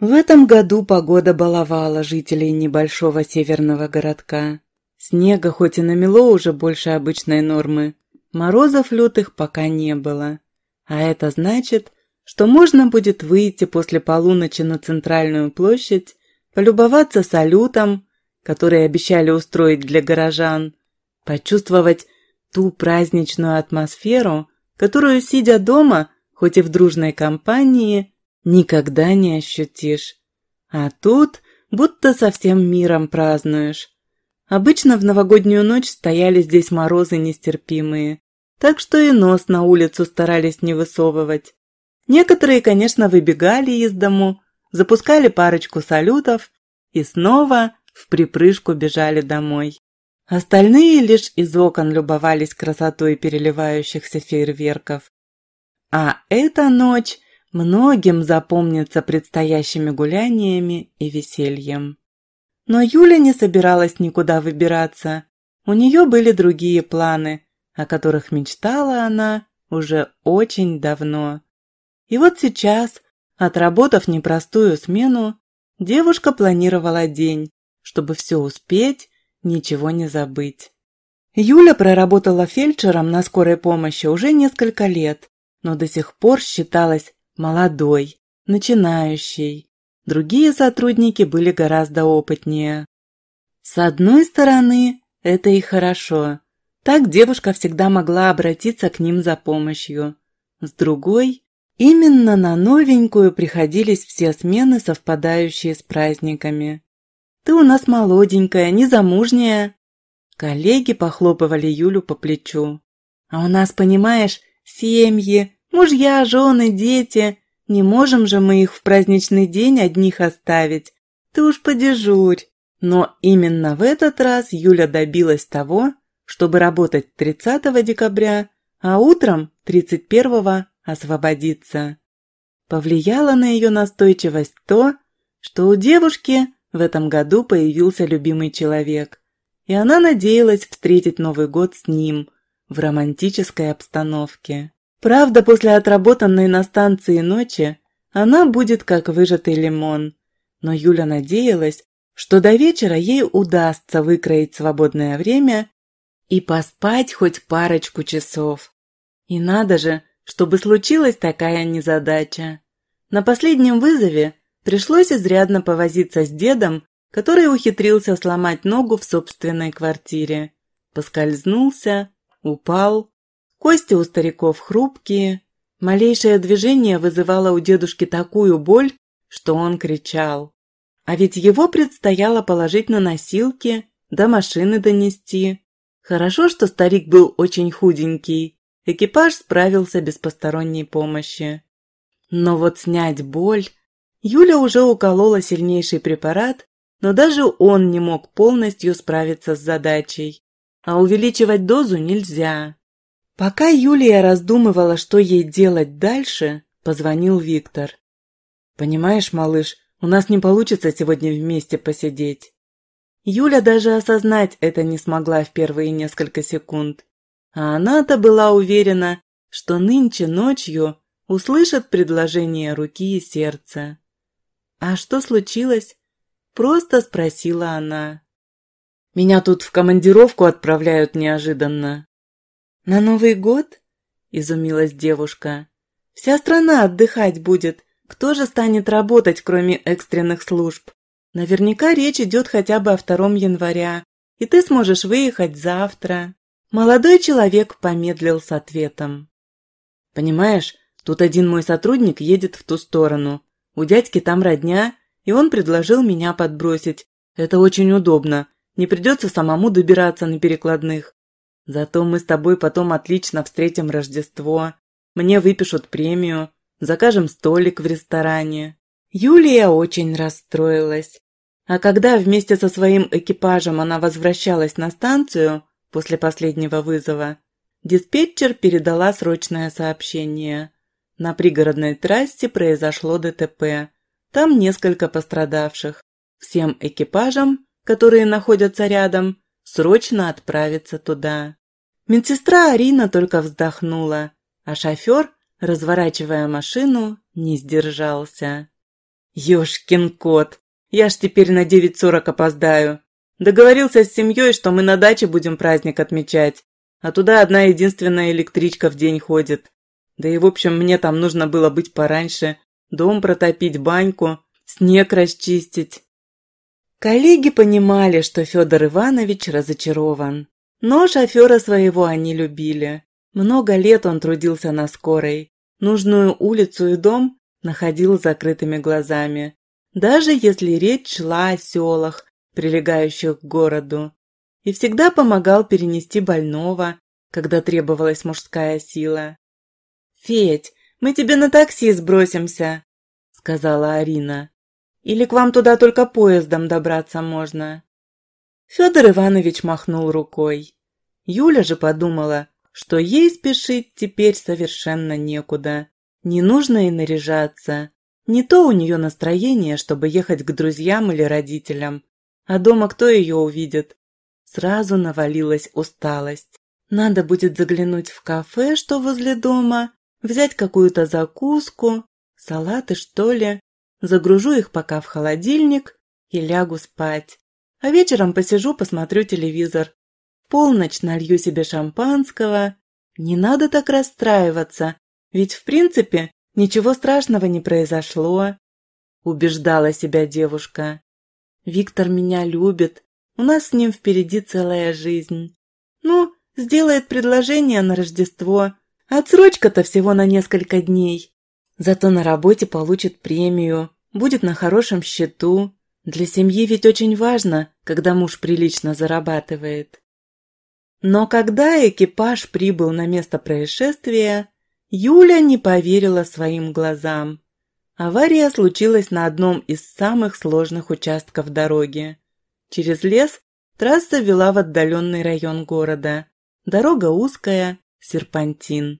В этом году погода баловала жителей небольшого северного городка. Снега хоть и намело уже больше обычной нормы, морозов лютых пока не было. А это значит, что можно будет выйти после полуночи на центральную площадь, полюбоваться салютом, который обещали устроить для горожан, почувствовать ту праздничную атмосферу, которую, сидя дома, хоть и в дружной компании, никогда не ощутишь. А тут будто со всем миром празднуешь. Обычно в новогоднюю ночь стояли здесь морозы нестерпимые, так что и нос на улицу старались не высовывать. Некоторые, конечно, выбегали из дому, запускали парочку салютов и снова в припрыжку бежали домой. Остальные лишь из окон любовались красотой переливающихся фейерверков. А эта ночь Многим запомнится предстоящими гуляниями и весельем. Но Юля не собиралась никуда выбираться. У нее были другие планы, о которых мечтала она уже очень давно. И вот сейчас, отработав непростую смену, девушка планировала день, чтобы все успеть, ничего не забыть. Юля проработала фельдшером на скорой помощи уже несколько лет, но до сих пор считалась молодой, начинающий. Другие сотрудники были гораздо опытнее. С одной стороны, это и хорошо. Так девушка всегда могла обратиться к ним за помощью. С другой, именно на новенькую приходились все смены, совпадающие с праздниками. «Ты у нас молоденькая, незамужняя». Коллеги похлопывали Юлю по плечу. «А у нас, понимаешь, семьи, Мужья, жены, дети. Не можем же мы их в праздничный день одних оставить. Ты уж подежурь. Но именно в этот раз Юля добилась того, чтобы работать 30 декабря, а утром 31 освободиться. Повлияло на ее настойчивость то, что у девушки в этом году появился любимый человек, и она надеялась встретить Новый год с ним в романтической обстановке. Правда, после отработанной на станции ночи она будет как выжатый лимон. Но Юля надеялась, что до вечера ей удастся выкроить свободное время и поспать хоть парочку часов. И надо же, чтобы случилась такая незадача. На последнем вызове пришлось изрядно повозиться с дедом, который ухитрился сломать ногу в собственной квартире. Поскользнулся, упал Кости у стариков хрупкие. Малейшее движение вызывало у дедушки такую боль, что он кричал. А ведь его предстояло положить на носилки, до машины донести. Хорошо, что старик был очень худенький. Экипаж справился без посторонней помощи. Но вот снять боль... Юля уже уколола сильнейший препарат, но даже он не мог полностью справиться с задачей. А увеличивать дозу нельзя. Пока Юлия раздумывала, что ей делать дальше, позвонил Виктор. «Понимаешь, малыш, у нас не получится сегодня вместе посидеть». Юля даже осознать это не смогла в первые несколько секунд. А она-то была уверена, что нынче ночью услышат предложение руки и сердца. «А что случилось?» – просто спросила она. «Меня тут в командировку отправляют неожиданно», «На Новый год?» – изумилась девушка. «Вся страна отдыхать будет. Кто же станет работать, кроме экстренных служб? Наверняка речь идет хотя бы о втором января, и ты сможешь выехать завтра». Молодой человек помедлил с ответом. «Понимаешь, тут один мой сотрудник едет в ту сторону. У дядьки там родня, и он предложил меня подбросить. Это очень удобно. Не придется самому добираться на перекладных. Зато мы с тобой потом отлично встретим Рождество. Мне выпишут премию, закажем столик в ресторане». Юлия очень расстроилась. А когда вместе со своим экипажем она возвращалась на станцию после последнего вызова, диспетчер передала срочное сообщение. На пригородной трассе произошло ДТП. Там несколько пострадавших. Всем экипажам, которые находятся рядом, срочно отправиться туда. Медсестра Арина только вздохнула, а шофер, разворачивая машину, не сдержался. «Ешкин кот! Я ж теперь на 9.40 опоздаю. Договорился с семьей, что мы на даче будем праздник отмечать, а туда одна единственная электричка в день ходит. Да и в общем мне там нужно было быть пораньше, дом протопить, баньку, снег расчистить». Коллеги понимали, что Федор Иванович разочарован. Но шофера своего они любили. Много лет он трудился на скорой. Нужную улицу и дом находил закрытыми глазами. Даже если речь шла о селах, прилегающих к городу. И всегда помогал перенести больного, когда требовалась мужская сила. «Федь, мы тебе на такси сбросимся», – сказала Арина. «Или к вам туда только поездом добраться можно?» Федор Иванович махнул рукой. Юля же подумала, что ей спешить теперь совершенно некуда. Не нужно и наряжаться. Не то у нее настроение, чтобы ехать к друзьям или родителям. А дома кто ее увидит? Сразу навалилась усталость. Надо будет заглянуть в кафе, что возле дома, взять какую-то закуску, салаты, что ли. Загружу их пока в холодильник и лягу спать а вечером посижу, посмотрю телевизор. Полночь налью себе шампанского. Не надо так расстраиваться, ведь в принципе ничего страшного не произошло. Убеждала себя девушка. Виктор меня любит, у нас с ним впереди целая жизнь. Ну, сделает предложение на Рождество. Отсрочка-то всего на несколько дней. Зато на работе получит премию, будет на хорошем счету. Для семьи ведь очень важно, когда муж прилично зарабатывает. Но когда экипаж прибыл на место происшествия, Юля не поверила своим глазам. Авария случилась на одном из самых сложных участков дороги. Через лес трасса вела в отдаленный район города. Дорога узкая, серпантин.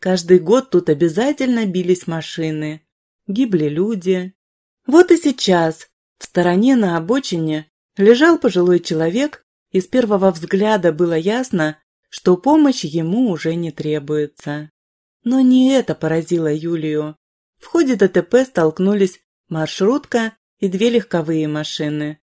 Каждый год тут обязательно бились машины, гибли люди. Вот и сейчас в стороне на обочине лежал пожилой человек, и с первого взгляда было ясно, что помощь ему уже не требуется. Но не это поразило Юлию. В ходе ДТП столкнулись маршрутка и две легковые машины.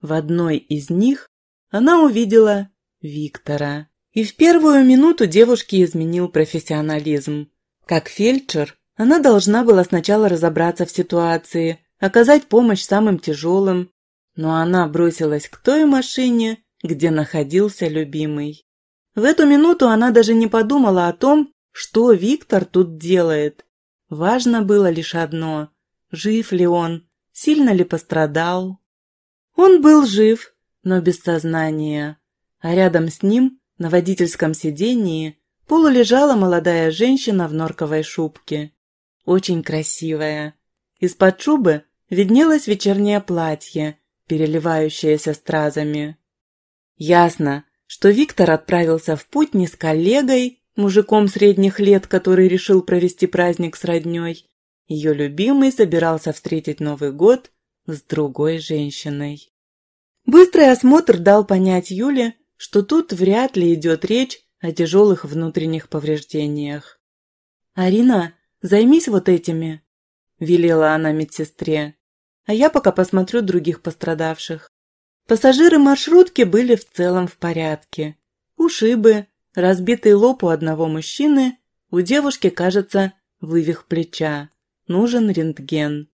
В одной из них она увидела Виктора. И в первую минуту девушке изменил профессионализм. Как фельдшер, она должна была сначала разобраться в ситуации, оказать помощь самым тяжелым, но она бросилась к той машине, где находился любимый. В эту минуту она даже не подумала о том, что Виктор тут делает. Важно было лишь одно – жив ли он, сильно ли пострадал. Он был жив, но без сознания, а рядом с ним, на водительском сидении, полулежала молодая женщина в норковой шубке. Очень красивая. Из-под шубы виднелось вечернее платье, переливающееся стразами. Ясно, что Виктор отправился в путь не с коллегой, мужиком средних лет, который решил провести праздник с роднёй. Её любимый собирался встретить Новый год с другой женщиной. Быстрый осмотр дал понять Юле, что тут вряд ли идет речь о тяжелых внутренних повреждениях. «Арина, займись вот этими», – велела она медсестре а я пока посмотрю других пострадавших. Пассажиры маршрутки были в целом в порядке. Ушибы, разбитый лоб у одного мужчины, у девушки, кажется, вывих плеча. Нужен рентген.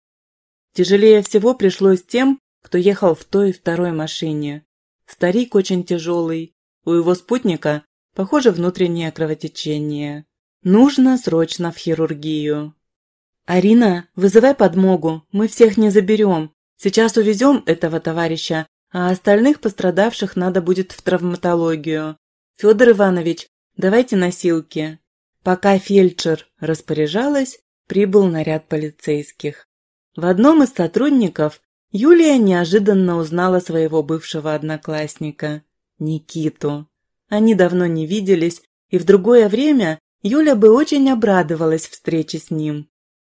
Тяжелее всего пришлось тем, кто ехал в той и второй машине. Старик очень тяжелый, у его спутника, похоже, внутреннее кровотечение. Нужно срочно в хирургию. «Арина, вызывай подмогу, мы всех не заберем. Сейчас увезем этого товарища, а остальных пострадавших надо будет в травматологию. Федор Иванович, давайте носилки». Пока фельдшер распоряжалась, прибыл наряд полицейских. В одном из сотрудников Юлия неожиданно узнала своего бывшего одноклассника, Никиту. Они давно не виделись, и в другое время Юля бы очень обрадовалась встрече с ним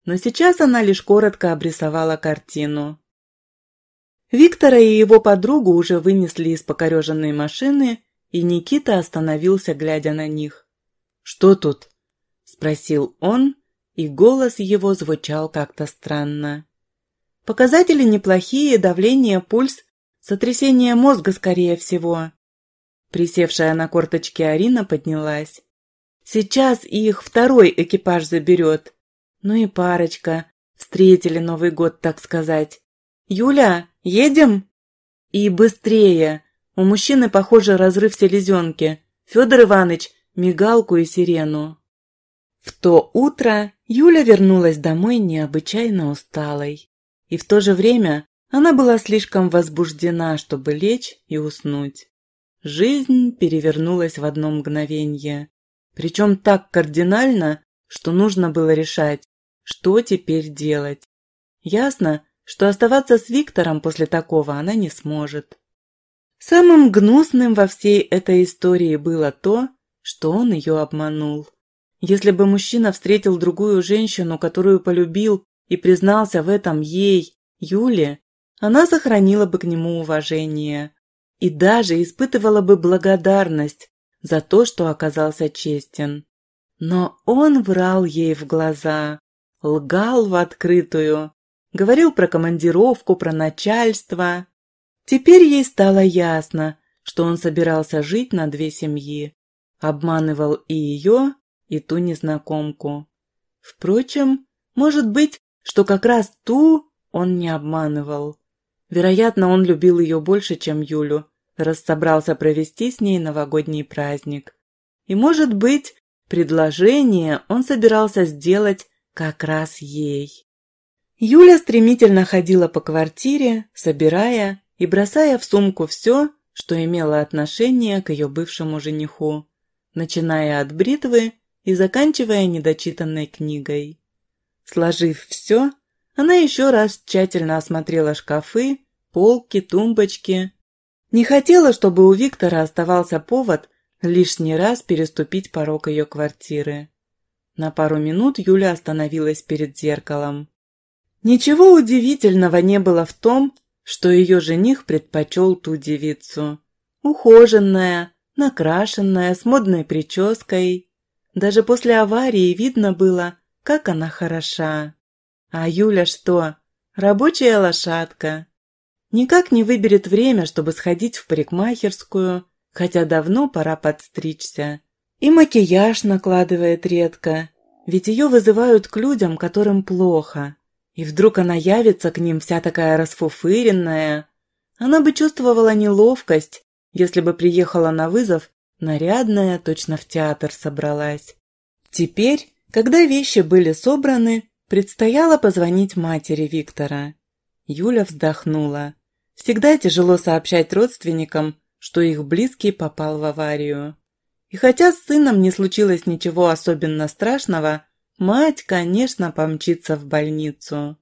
но сейчас она лишь коротко обрисовала картину. Виктора и его подругу уже вынесли из покореженной машины, и Никита остановился, глядя на них. «Что тут?» – спросил он, и голос его звучал как-то странно. «Показатели неплохие, давление, пульс, сотрясение мозга, скорее всего». Присевшая на корточки Арина поднялась. «Сейчас их второй экипаж заберет. Ну и парочка. Встретили Новый год, так сказать. «Юля, едем?» «И быстрее!» У мужчины, похоже, разрыв селезенки. Федор Иванович – мигалку и сирену. В то утро Юля вернулась домой необычайно усталой. И в то же время она была слишком возбуждена, чтобы лечь и уснуть. Жизнь перевернулась в одно мгновение. Причем так кардинально, что нужно было решать, что теперь делать? Ясно, что оставаться с Виктором после такого она не сможет. Самым гнусным во всей этой истории было то, что он ее обманул. Если бы мужчина встретил другую женщину, которую полюбил, и признался в этом ей, Юле, она сохранила бы к нему уважение и даже испытывала бы благодарность за то, что оказался честен. Но он врал ей в глаза. Лгал в открытую. Говорил про командировку, про начальство. Теперь ей стало ясно, что он собирался жить на две семьи. Обманывал и ее, и ту незнакомку. Впрочем, может быть, что как раз ту он не обманывал. Вероятно, он любил ее больше, чем Юлю, раз собрался провести с ней новогодний праздник. И, может быть, предложение он собирался сделать как раз ей. Юля стремительно ходила по квартире, собирая и бросая в сумку все, что имело отношение к ее бывшему жениху, начиная от бритвы и заканчивая недочитанной книгой. Сложив все, она еще раз тщательно осмотрела шкафы, полки, тумбочки. Не хотела, чтобы у Виктора оставался повод лишний раз переступить порог ее квартиры. На пару минут Юля остановилась перед зеркалом. Ничего удивительного не было в том, что ее жених предпочел ту девицу. Ухоженная, накрашенная, с модной прической. Даже после аварии видно было, как она хороша. А Юля что? Рабочая лошадка. Никак не выберет время, чтобы сходить в парикмахерскую, хотя давно пора подстричься. И макияж накладывает редко, ведь ее вызывают к людям, которым плохо. И вдруг она явится к ним вся такая расфуфыренная. Она бы чувствовала неловкость, если бы приехала на вызов, нарядная, точно в театр собралась. Теперь, когда вещи были собраны, предстояло позвонить матери Виктора. Юля вздохнула. Всегда тяжело сообщать родственникам, что их близкий попал в аварию. И хотя с сыном не случилось ничего особенно страшного, мать, конечно, помчится в больницу.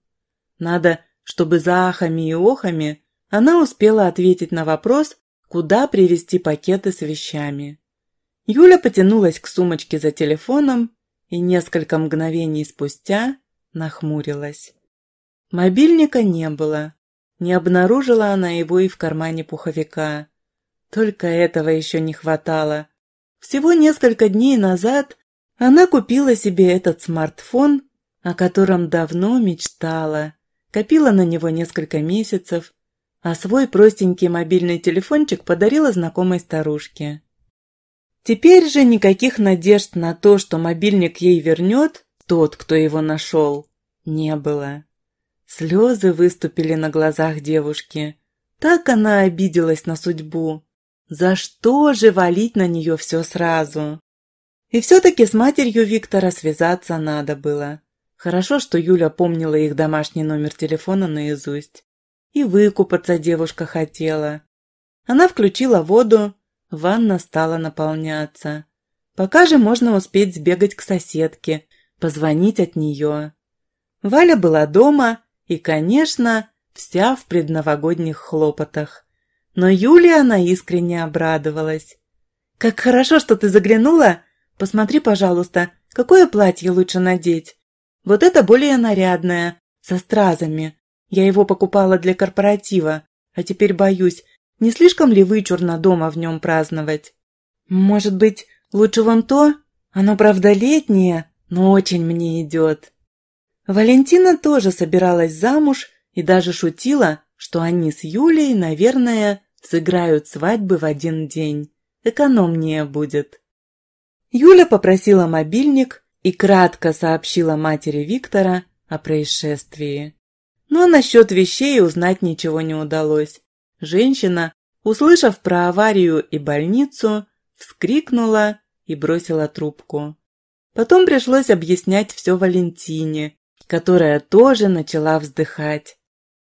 Надо, чтобы за ахами и охами она успела ответить на вопрос, куда привезти пакеты с вещами. Юля потянулась к сумочке за телефоном и несколько мгновений спустя нахмурилась. Мобильника не было. Не обнаружила она его и в кармане пуховика. Только этого еще не хватало – всего несколько дней назад она купила себе этот смартфон, о котором давно мечтала, копила на него несколько месяцев, а свой простенький мобильный телефончик подарила знакомой старушке. Теперь же никаких надежд на то, что мобильник ей вернет, тот, кто его нашел, не было. Слезы выступили на глазах девушки. Так она обиделась на судьбу. За что же валить на нее все сразу? И все-таки с матерью Виктора связаться надо было. Хорошо, что Юля помнила их домашний номер телефона наизусть. И выкупаться девушка хотела. Она включила воду, ванна стала наполняться. Пока же можно успеть сбегать к соседке, позвонить от нее. Валя была дома и, конечно, вся в предновогодних хлопотах. Но Юлия она искренне обрадовалась. «Как хорошо, что ты заглянула! Посмотри, пожалуйста, какое платье лучше надеть? Вот это более нарядное, со стразами. Я его покупала для корпоратива, а теперь боюсь, не слишком ли вычурно дома в нем праздновать? Может быть, лучше вон то? Оно, правда, летнее, но очень мне идет». Валентина тоже собиралась замуж и даже шутила, что они с Юлей, наверное, Сыграют свадьбы в один день. Экономнее будет. Юля попросила мобильник и кратко сообщила матери Виктора о происшествии. Но насчет вещей узнать ничего не удалось. Женщина, услышав про аварию и больницу, вскрикнула и бросила трубку. Потом пришлось объяснять все Валентине, которая тоже начала вздыхать.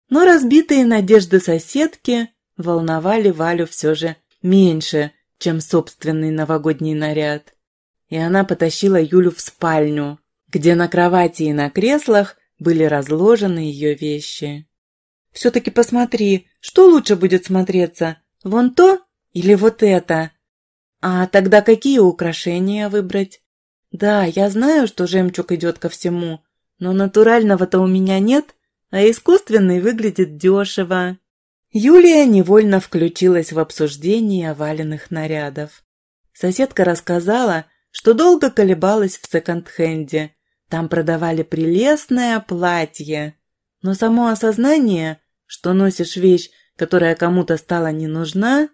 Но разбитые надежды соседки волновали Валю все же меньше, чем собственный новогодний наряд. И она потащила Юлю в спальню, где на кровати и на креслах были разложены ее вещи. «Все-таки посмотри, что лучше будет смотреться, вон то или вот это? А тогда какие украшения выбрать? Да, я знаю, что жемчуг идет ко всему, но натурального-то у меня нет, а искусственный выглядит дешево». Юлия невольно включилась в обсуждение валенных нарядов. Соседка рассказала, что долго колебалась в секонд-хенде. Там продавали прелестное платье. Но само осознание, что носишь вещь, которая кому-то стала не нужна,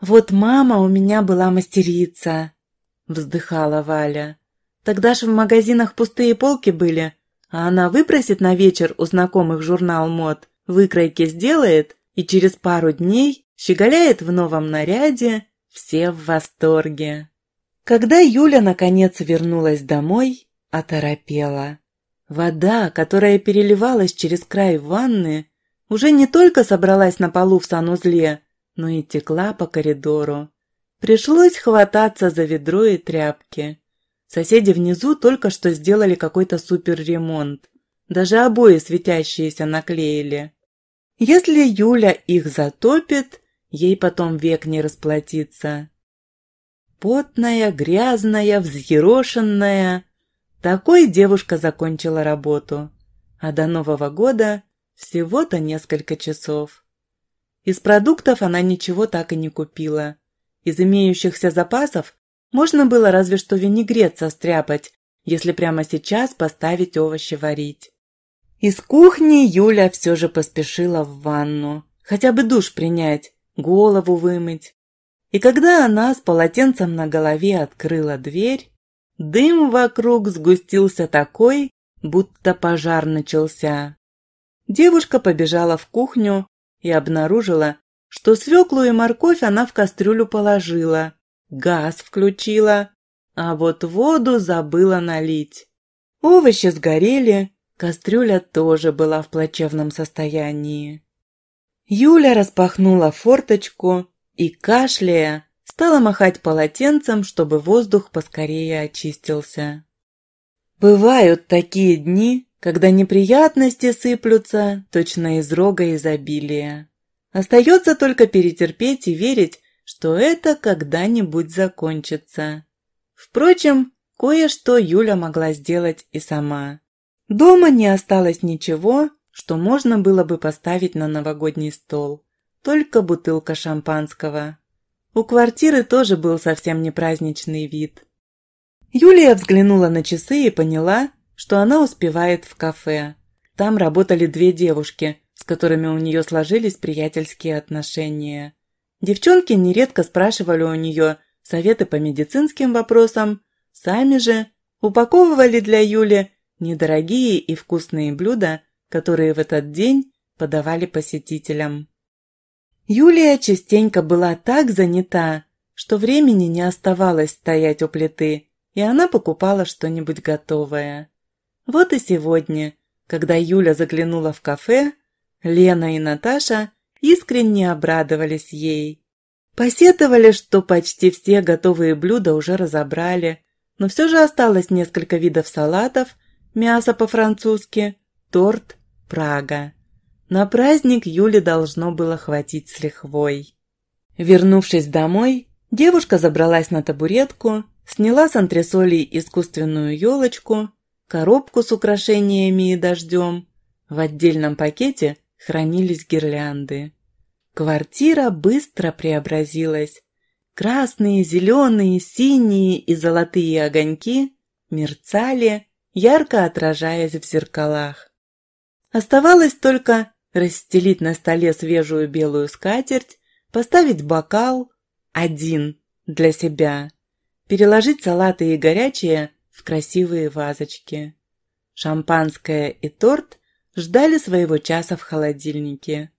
«Вот мама у меня была мастерица», – вздыхала Валя. «Тогда ж в магазинах пустые полки были, а она выпросит на вечер у знакомых журнал мод, выкройки сделает и через пару дней щеголяет в новом наряде, все в восторге. Когда Юля наконец вернулась домой, оторопела. Вода, которая переливалась через край ванны, уже не только собралась на полу в санузле, но и текла по коридору. Пришлось хвататься за ведро и тряпки. Соседи внизу только что сделали какой-то суперремонт. Даже обои светящиеся наклеили. Если Юля их затопит, ей потом век не расплатиться. Потная, грязная, взъерошенная. Такой девушка закончила работу, а до Нового года всего-то несколько часов. Из продуктов она ничего так и не купила. Из имеющихся запасов можно было разве что винегрет состряпать, если прямо сейчас поставить овощи варить. Из кухни Юля все же поспешила в ванну. Хотя бы душ принять, голову вымыть. И когда она с полотенцем на голове открыла дверь, дым вокруг сгустился такой, будто пожар начался. Девушка побежала в кухню и обнаружила, что свеклу и морковь она в кастрюлю положила, газ включила, а вот воду забыла налить. Овощи сгорели, Кастрюля тоже была в плачевном состоянии. Юля распахнула форточку и, кашляя, стала махать полотенцем, чтобы воздух поскорее очистился. Бывают такие дни, когда неприятности сыплются точно из рога изобилия. Остается только перетерпеть и верить, что это когда-нибудь закончится. Впрочем, кое-что Юля могла сделать и сама. Дома не осталось ничего, что можно было бы поставить на новогодний стол. Только бутылка шампанского. У квартиры тоже был совсем не праздничный вид. Юлия взглянула на часы и поняла, что она успевает в кафе. Там работали две девушки, с которыми у нее сложились приятельские отношения. Девчонки нередко спрашивали у нее советы по медицинским вопросам, сами же упаковывали для Юли недорогие и вкусные блюда, которые в этот день подавали посетителям. Юлия частенько была так занята, что времени не оставалось стоять у плиты, и она покупала что-нибудь готовое. Вот и сегодня, когда Юля заглянула в кафе, Лена и Наташа искренне обрадовались ей. Посетовали, что почти все готовые блюда уже разобрали, но все же осталось несколько видов салатов мясо по-французски, торт «Прага». На праздник Юле должно было хватить с лихвой. Вернувшись домой, девушка забралась на табуретку, сняла с антресолей искусственную елочку, коробку с украшениями и дождем. В отдельном пакете хранились гирлянды. Квартира быстро преобразилась. Красные, зеленые, синие и золотые огоньки мерцали, ярко отражаясь в зеркалах. Оставалось только расстелить на столе свежую белую скатерть, поставить бокал, один, для себя, переложить салаты и горячее в красивые вазочки. Шампанское и торт ждали своего часа в холодильнике.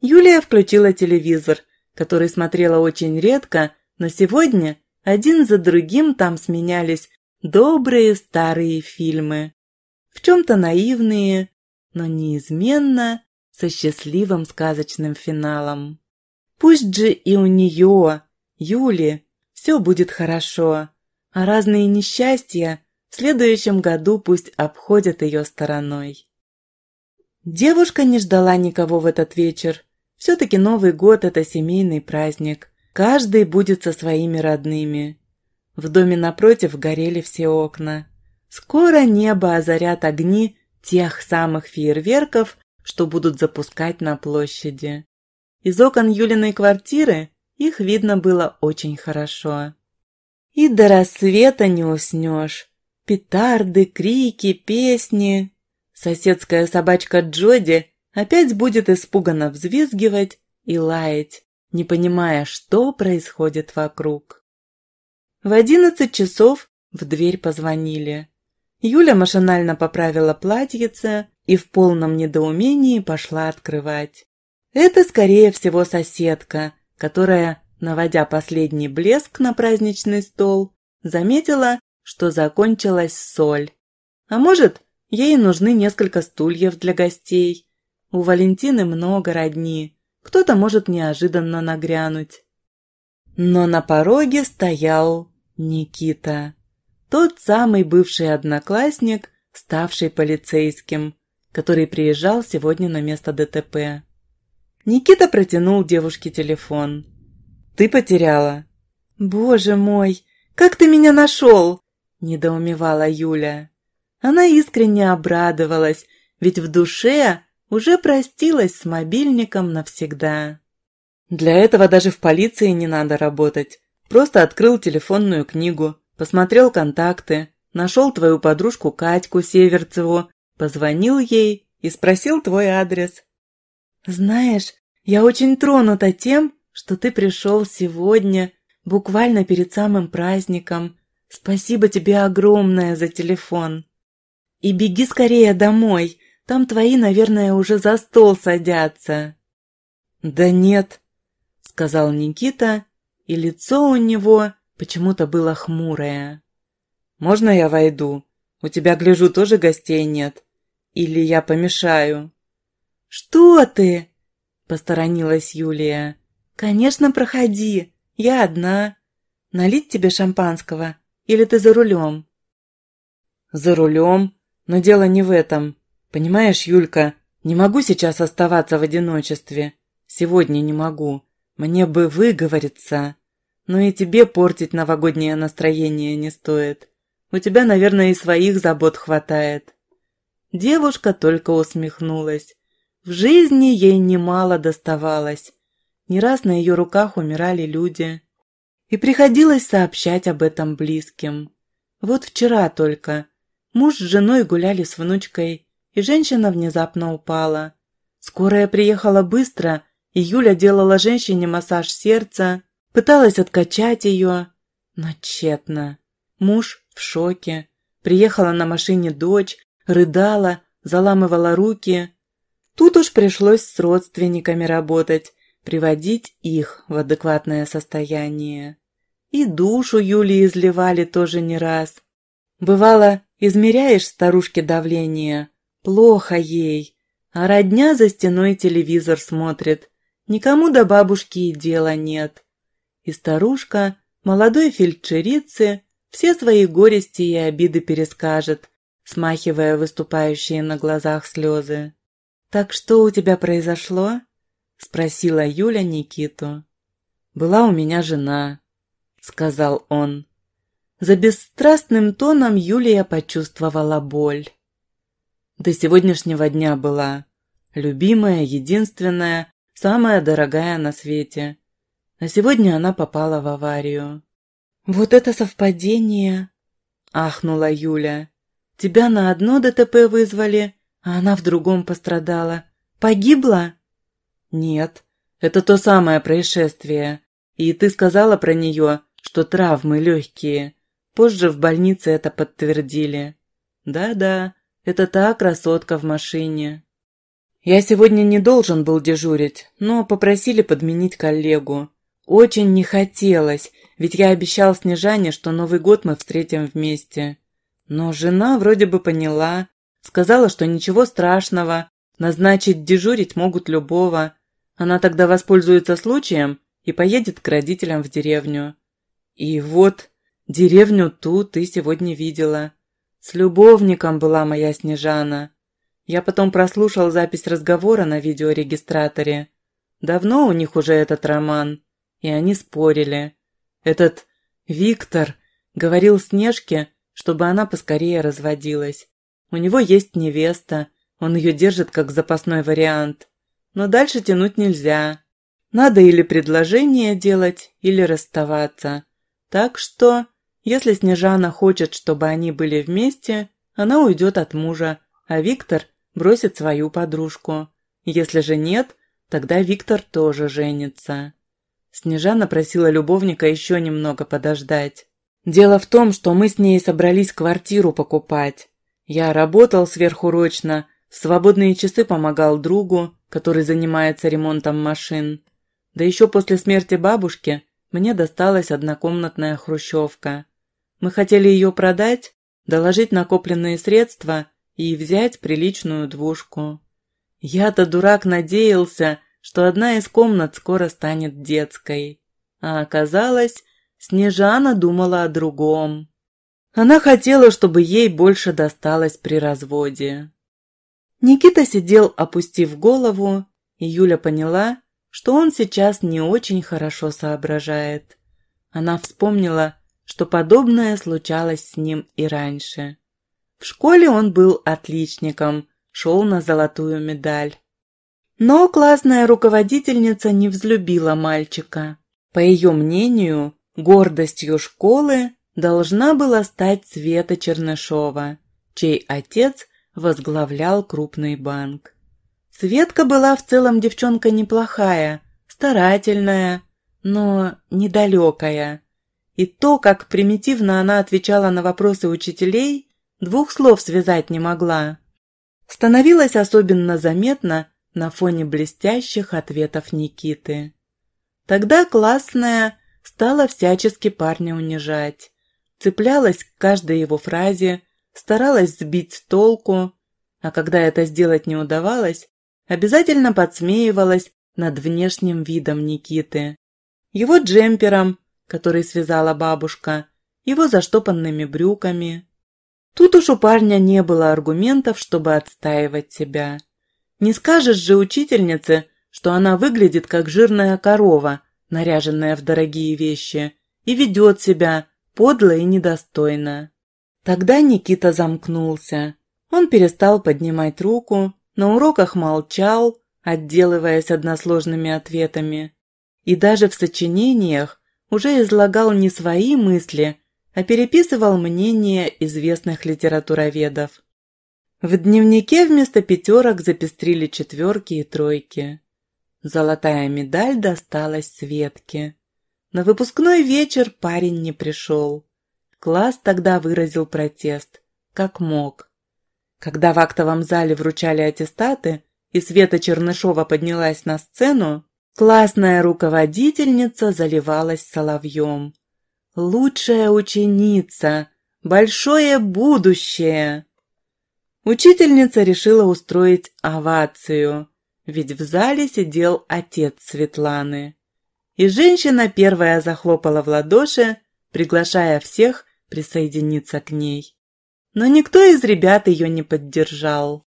Юлия включила телевизор, который смотрела очень редко, но сегодня один за другим там сменялись добрые старые фильмы, в чем-то наивные, но неизменно со счастливым сказочным финалом. Пусть же и у нее, Юли, все будет хорошо, а разные несчастья в следующем году пусть обходят ее стороной. Девушка не ждала никого в этот вечер. Все-таки Новый год – это семейный праздник. Каждый будет со своими родными. В доме напротив горели все окна. Скоро небо озарят огни тех самых фейерверков, что будут запускать на площади. Из окон Юлиной квартиры их видно было очень хорошо. И до рассвета не уснешь. Петарды, крики, песни. Соседская собачка Джоди опять будет испуганно взвизгивать и лаять, не понимая, что происходит вокруг. В одиннадцать часов в дверь позвонили. Юля машинально поправила платьице и в полном недоумении пошла открывать. Это, скорее всего, соседка, которая, наводя последний блеск на праздничный стол, заметила, что закончилась соль. А может, ей нужны несколько стульев для гостей. У Валентины много родни, кто-то может неожиданно нагрянуть. Но на пороге стоял Никита. Тот самый бывший одноклассник, ставший полицейским, который приезжал сегодня на место ДТП. Никита протянул девушке телефон. «Ты потеряла?» «Боже мой, как ты меня нашел?» – недоумевала Юля. Она искренне обрадовалась, ведь в душе уже простилась с мобильником навсегда. «Для этого даже в полиции не надо работать. Просто открыл телефонную книгу, посмотрел контакты, нашел твою подружку Катьку Северцеву, позвонил ей и спросил твой адрес. «Знаешь, я очень тронута тем, что ты пришел сегодня, буквально перед самым праздником. Спасибо тебе огромное за телефон. И беги скорее домой, там твои, наверное, уже за стол садятся». «Да нет», — сказал Никита и лицо у него почему-то было хмурое. «Можно я войду? У тебя, гляжу, тоже гостей нет. Или я помешаю?» «Что ты?» – посторонилась Юлия. «Конечно, проходи. Я одна. Налить тебе шампанского? Или ты за рулем?» «За рулем? Но дело не в этом. Понимаешь, Юлька, не могу сейчас оставаться в одиночестве. Сегодня не могу. Мне бы выговориться». Но и тебе портить новогоднее настроение не стоит. У тебя, наверное, и своих забот хватает». Девушка только усмехнулась. В жизни ей немало доставалось. Не раз на ее руках умирали люди. И приходилось сообщать об этом близким. Вот вчера только. Муж с женой гуляли с внучкой, и женщина внезапно упала. Скорая приехала быстро, и Юля делала женщине массаж сердца, Пыталась откачать ее, но тщетно. Муж в шоке. Приехала на машине дочь, рыдала, заламывала руки. Тут уж пришлось с родственниками работать, приводить их в адекватное состояние. И душу Юли изливали тоже не раз. Бывало, измеряешь старушке давление, плохо ей, а родня за стеной телевизор смотрит. Никому до бабушки и дела нет. И старушка, молодой фельдшерице, все свои горести и обиды перескажет, смахивая выступающие на глазах слезы. «Так что у тебя произошло?» – спросила Юля Никиту. «Была у меня жена», – сказал он. За бесстрастным тоном Юлия почувствовала боль. До сегодняшнего дня была. Любимая, единственная, самая дорогая на свете. А сегодня она попала в аварию. «Вот это совпадение!» – ахнула Юля. «Тебя на одно ДТП вызвали, а она в другом пострадала. Погибла?» «Нет, это то самое происшествие. И ты сказала про нее, что травмы легкие. Позже в больнице это подтвердили. Да-да, это та красотка в машине». «Я сегодня не должен был дежурить, но попросили подменить коллегу. Очень не хотелось, ведь я обещал Снежане, что Новый год мы встретим вместе. Но жена вроде бы поняла, сказала, что ничего страшного, назначить дежурить могут любого. Она тогда воспользуется случаем и поедет к родителям в деревню. И вот, деревню ту ты сегодня видела. С любовником была моя Снежана. Я потом прослушал запись разговора на видеорегистраторе. Давно у них уже этот роман и они спорили. Этот Виктор говорил Снежке, чтобы она поскорее разводилась. У него есть невеста, он ее держит как запасной вариант. Но дальше тянуть нельзя. Надо или предложение делать, или расставаться. Так что, если Снежана хочет, чтобы они были вместе, она уйдет от мужа, а Виктор бросит свою подружку. Если же нет, тогда Виктор тоже женится. Снежана просила любовника еще немного подождать. «Дело в том, что мы с ней собрались квартиру покупать. Я работал сверхурочно, в свободные часы помогал другу, который занимается ремонтом машин. Да еще после смерти бабушки мне досталась однокомнатная хрущевка. Мы хотели ее продать, доложить накопленные средства и взять приличную двушку. Я-то, дурак, надеялся, что одна из комнат скоро станет детской. А оказалось, Снежана думала о другом. Она хотела, чтобы ей больше досталось при разводе. Никита сидел, опустив голову, и Юля поняла, что он сейчас не очень хорошо соображает. Она вспомнила, что подобное случалось с ним и раньше. В школе он был отличником, шел на золотую медаль. Но классная руководительница не взлюбила мальчика. По ее мнению, гордостью школы должна была стать Света Чернышова, чей отец возглавлял крупный банк. Светка была в целом девчонка неплохая, старательная, но недалекая. И то, как примитивно она отвечала на вопросы учителей, двух слов связать не могла. Становилось особенно заметно, на фоне блестящих ответов Никиты. Тогда классная стала всячески парня унижать. Цеплялась к каждой его фразе, старалась сбить с толку, а когда это сделать не удавалось, обязательно подсмеивалась над внешним видом Никиты. Его джемпером, который связала бабушка, его заштопанными брюками. Тут уж у парня не было аргументов, чтобы отстаивать себя. Не скажешь же учительнице, что она выглядит как жирная корова, наряженная в дорогие вещи, и ведет себя подло и недостойно. Тогда Никита замкнулся. Он перестал поднимать руку, на уроках молчал, отделываясь односложными ответами. И даже в сочинениях уже излагал не свои мысли, а переписывал мнения известных литературоведов. В дневнике вместо пятерок запестрили четверки и тройки. Золотая медаль досталась Светке. На выпускной вечер парень не пришел. Класс тогда выразил протест, как мог. Когда в актовом зале вручали аттестаты, и Света Чернышова поднялась на сцену, классная руководительница заливалась соловьем. «Лучшая ученица! Большое будущее!» Учительница решила устроить овацию, ведь в зале сидел отец Светланы. И женщина первая захлопала в ладоши, приглашая всех присоединиться к ней. Но никто из ребят ее не поддержал.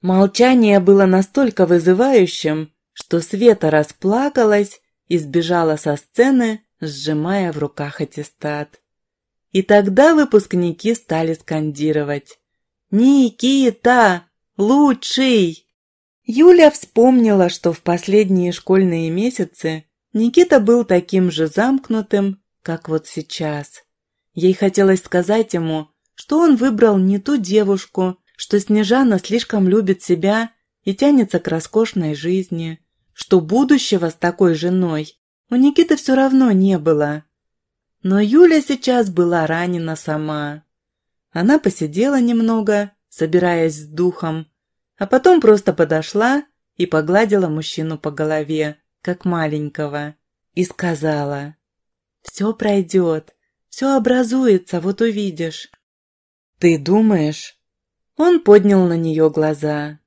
Молчание было настолько вызывающим, что Света расплакалась и сбежала со сцены, сжимая в руках аттестат. И тогда выпускники стали скандировать «Никита! Лучший!» Юля вспомнила, что в последние школьные месяцы Никита был таким же замкнутым, как вот сейчас. Ей хотелось сказать ему, что он выбрал не ту девушку, что Снежана слишком любит себя и тянется к роскошной жизни, что будущего с такой женой у Никиты все равно не было. Но Юля сейчас была ранена сама. Она посидела немного, собираясь с духом, а потом просто подошла и погладила мужчину по голове, как маленького, и сказала «Все пройдет, все образуется, вот увидишь». «Ты думаешь?» Он поднял на нее глаза.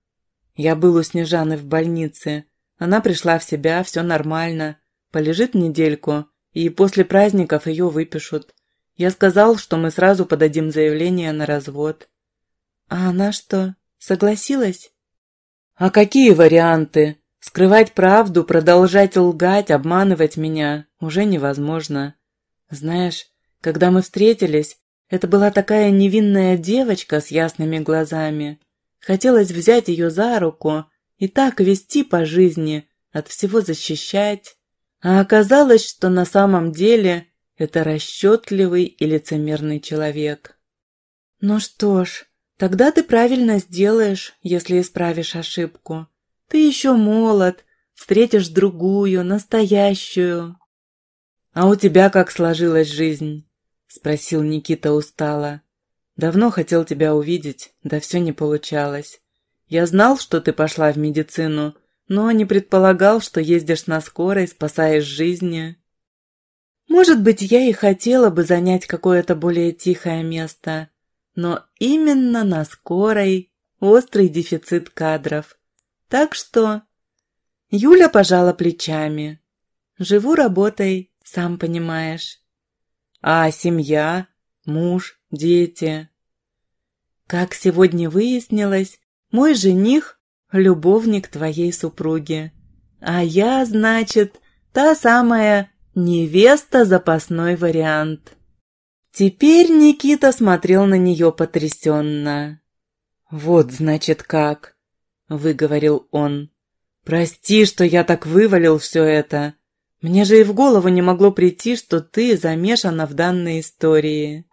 Я был у Снежаны в больнице. Она пришла в себя, все нормально. Полежит недельку, и после праздников ее выпишут. Я сказал, что мы сразу подадим заявление на развод. А она что, согласилась? А какие варианты? Скрывать правду, продолжать лгать, обманывать меня уже невозможно. Знаешь, когда мы встретились, это была такая невинная девочка с ясными глазами. Хотелось взять ее за руку и так вести по жизни, от всего защищать. А оказалось, что на самом деле это расчетливый и лицемерный человек. Ну что ж, тогда ты правильно сделаешь, если исправишь ошибку. Ты еще молод, встретишь другую, настоящую. А у тебя как сложилась жизнь? Спросил Никита устало. Давно хотел тебя увидеть, да все не получалось. Я знал, что ты пошла в медицину, но не предполагал, что ездишь на скорой, спасаешь жизни. Может быть, я и хотела бы занять какое-то более тихое место, но именно на скорой острый дефицит кадров. Так что... Юля пожала плечами. Живу работой, сам понимаешь. А семья, муж, дети. Как сегодня выяснилось, мой жених – любовник твоей супруги. А я, значит, та самая Невеста – запасной вариант. Теперь Никита смотрел на нее потрясенно. «Вот, значит, как!» – выговорил он. «Прости, что я так вывалил все это. Мне же и в голову не могло прийти, что ты замешана в данной истории».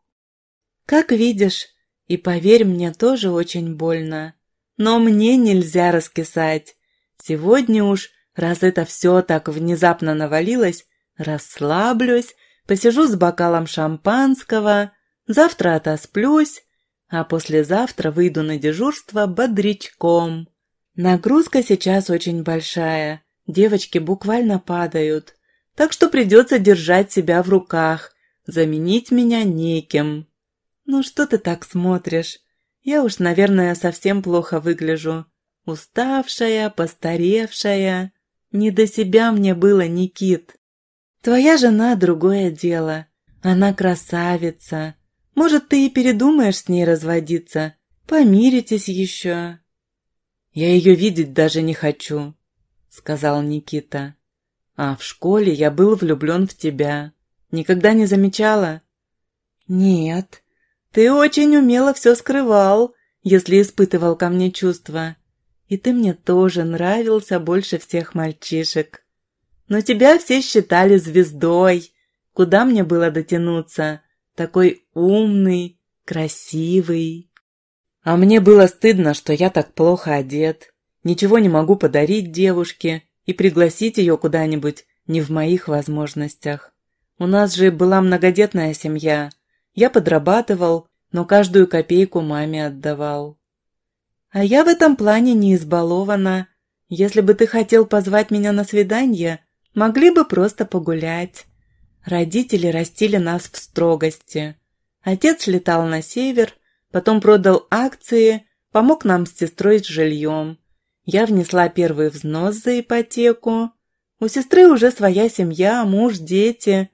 «Как видишь, и поверь, мне тоже очень больно. Но мне нельзя раскисать. Сегодня уж, раз это все так внезапно навалилось, Расслаблюсь, посижу с бокалом шампанского, завтра отосплюсь, а послезавтра выйду на дежурство бодрячком. Нагрузка сейчас очень большая, девочки буквально падают, так что придется держать себя в руках, заменить меня неким. Ну что ты так смотришь? Я уж, наверное, совсем плохо выгляжу. Уставшая, постаревшая. Не до себя мне было, Никит. Твоя жена – другое дело. Она красавица. Может, ты и передумаешь с ней разводиться. Помиритесь еще. Я ее видеть даже не хочу, – сказал Никита. А в школе я был влюблен в тебя. Никогда не замечала? Нет. Ты очень умело все скрывал, если испытывал ко мне чувства. И ты мне тоже нравился больше всех мальчишек. Но тебя все считали звездой. Куда мне было дотянуться? Такой умный, красивый. А мне было стыдно, что я так плохо одет. Ничего не могу подарить девушке и пригласить ее куда-нибудь не в моих возможностях. У нас же была многодетная семья. Я подрабатывал, но каждую копейку маме отдавал. А я в этом плане не избалована. Если бы ты хотел позвать меня на свидание, Могли бы просто погулять. Родители растили нас в строгости. Отец летал на север, потом продал акции, помог нам с сестрой с жильем. Я внесла первый взнос за ипотеку. У сестры уже своя семья, муж, дети.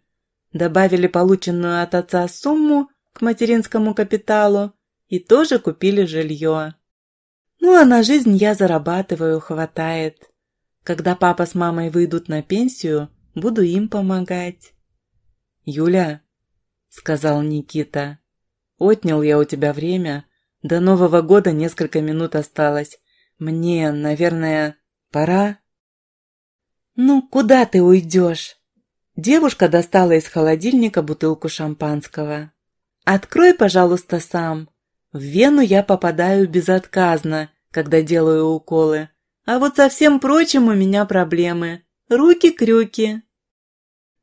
Добавили полученную от отца сумму к материнскому капиталу и тоже купили жилье. Ну а на жизнь я зарабатываю, хватает. Когда папа с мамой выйдут на пенсию, буду им помогать». «Юля», – сказал Никита, – «отнял я у тебя время. До Нового года несколько минут осталось. Мне, наверное, пора?» «Ну, куда ты уйдешь?» Девушка достала из холодильника бутылку шампанского. «Открой, пожалуйста, сам. В вену я попадаю безотказно, когда делаю уколы. А вот со всем прочим у меня проблемы. Руки-крюки.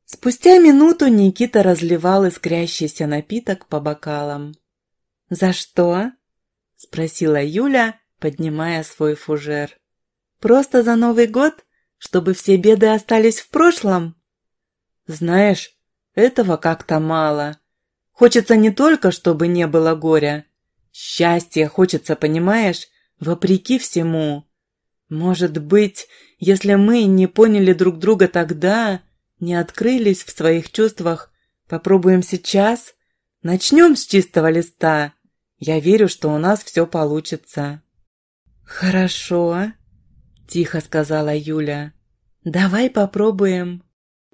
Спустя минуту Никита разливал искрящийся напиток по бокалам. «За что?» – спросила Юля, поднимая свой фужер. «Просто за Новый год? Чтобы все беды остались в прошлом?» «Знаешь, этого как-то мало. Хочется не только, чтобы не было горя. Счастье хочется, понимаешь, вопреки всему». Может быть, если мы не поняли друг друга тогда, не открылись в своих чувствах, попробуем сейчас? Начнем с чистого листа. Я верю, что у нас все получится». «Хорошо», – тихо сказала Юля. «Давай попробуем».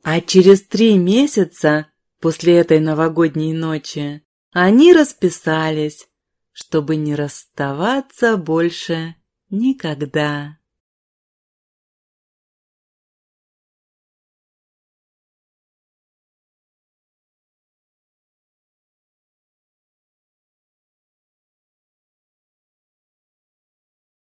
А через три месяца после этой новогодней ночи они расписались, чтобы не расставаться больше никогда.